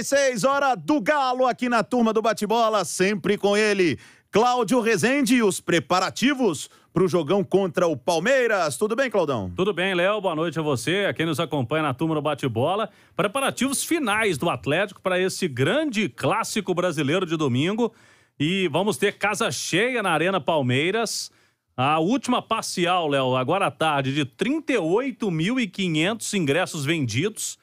6 horas do Galo aqui na turma do bate-bola, sempre com ele, Cláudio Rezende e os preparativos para o jogão contra o Palmeiras. Tudo bem, Claudão? Tudo bem, Léo. Boa noite a você, a quem nos acompanha na turma do bate-bola. Preparativos finais do Atlético para esse grande clássico brasileiro de domingo. E vamos ter casa cheia na Arena Palmeiras. A última parcial, Léo, agora à tarde, de 38.500 ingressos vendidos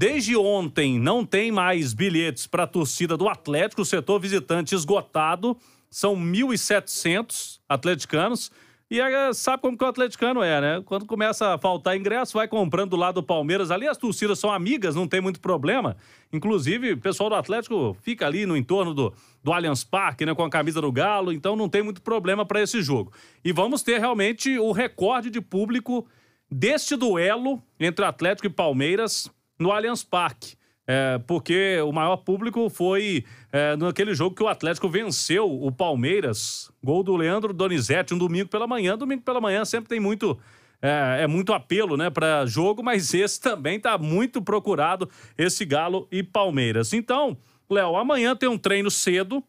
Desde ontem não tem mais bilhetes para a torcida do Atlético, o setor visitante esgotado, são 1.700 atleticanos. E é, sabe como que o atleticano é, né? Quando começa a faltar ingresso, vai comprando lá do Palmeiras. Ali as torcidas são amigas, não tem muito problema. Inclusive, o pessoal do Atlético fica ali no entorno do, do Allianz Parque, né? Com a camisa do Galo, então não tem muito problema para esse jogo. E vamos ter realmente o recorde de público deste duelo entre Atlético e Palmeiras no Allianz Parque. É, porque o maior público foi é, naquele jogo que o Atlético venceu o Palmeiras. Gol do Leandro Donizete, um domingo pela manhã. Domingo pela manhã sempre tem muito. É, é muito apelo, né, para jogo, mas esse também está muito procurado, esse Galo e Palmeiras. Então, Léo, amanhã tem um treino cedo,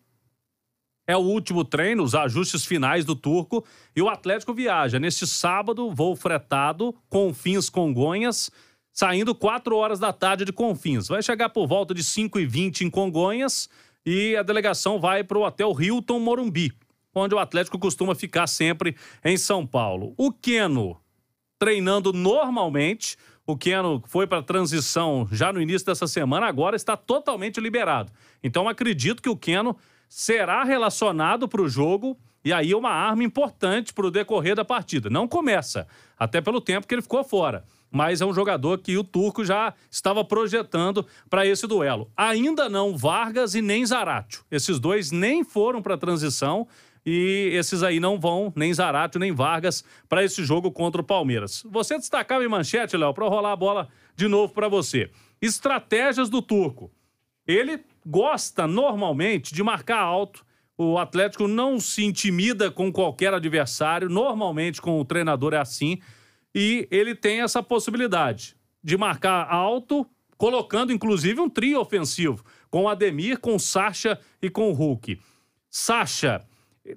é o último treino, os ajustes finais do Turco, e o Atlético viaja neste sábado, voo fretado, Confins Congonhas, saindo 4 horas da tarde de Confins. Vai chegar por volta de 5h20 em Congonhas e a delegação vai para o Hotel Hilton Morumbi, onde o Atlético costuma ficar sempre em São Paulo. O Keno treinando normalmente. O Keno foi para a transição já no início dessa semana, agora está totalmente liberado. Então acredito que o Keno será relacionado para o jogo e aí é uma arma importante para o decorrer da partida. Não começa, até pelo tempo que ele ficou fora mas é um jogador que o Turco já estava projetando para esse duelo. Ainda não Vargas e nem Zaratio. Esses dois nem foram para a transição e esses aí não vão, nem Zaratio nem Vargas, para esse jogo contra o Palmeiras. Você destacava em manchete, Léo, para rolar a bola de novo para você. Estratégias do Turco. Ele gosta normalmente de marcar alto. O Atlético não se intimida com qualquer adversário, normalmente com o treinador é assim. E ele tem essa possibilidade de marcar alto, colocando inclusive um trio ofensivo, com o Ademir, com o Sacha e com o Hulk. Sacha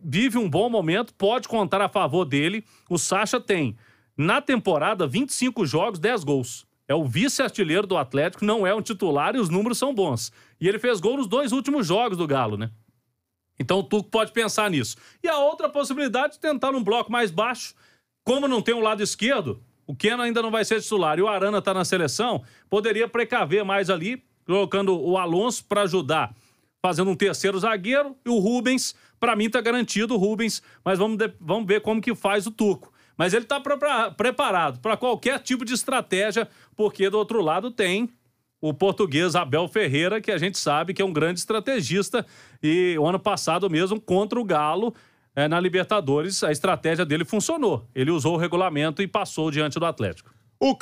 vive um bom momento, pode contar a favor dele. O Sacha tem, na temporada, 25 jogos, 10 gols. É o vice-artilheiro do Atlético, não é um titular e os números são bons. E ele fez gol nos dois últimos jogos do Galo, né? Então o Tuco pode pensar nisso. E a outra possibilidade de tentar um bloco mais baixo como não tem um lado esquerdo, o Keno ainda não vai ser titular e o Arana está na seleção, poderia precaver mais ali, colocando o Alonso para ajudar, fazendo um terceiro zagueiro e o Rubens, para mim está garantido o Rubens, mas vamos, de, vamos ver como que faz o Turco. Mas ele está preparado para qualquer tipo de estratégia, porque do outro lado tem o português Abel Ferreira, que a gente sabe que é um grande estrategista, e o ano passado mesmo, contra o Galo, é, na Libertadores, a estratégia dele funcionou. Ele usou o regulamento e passou diante do Atlético. O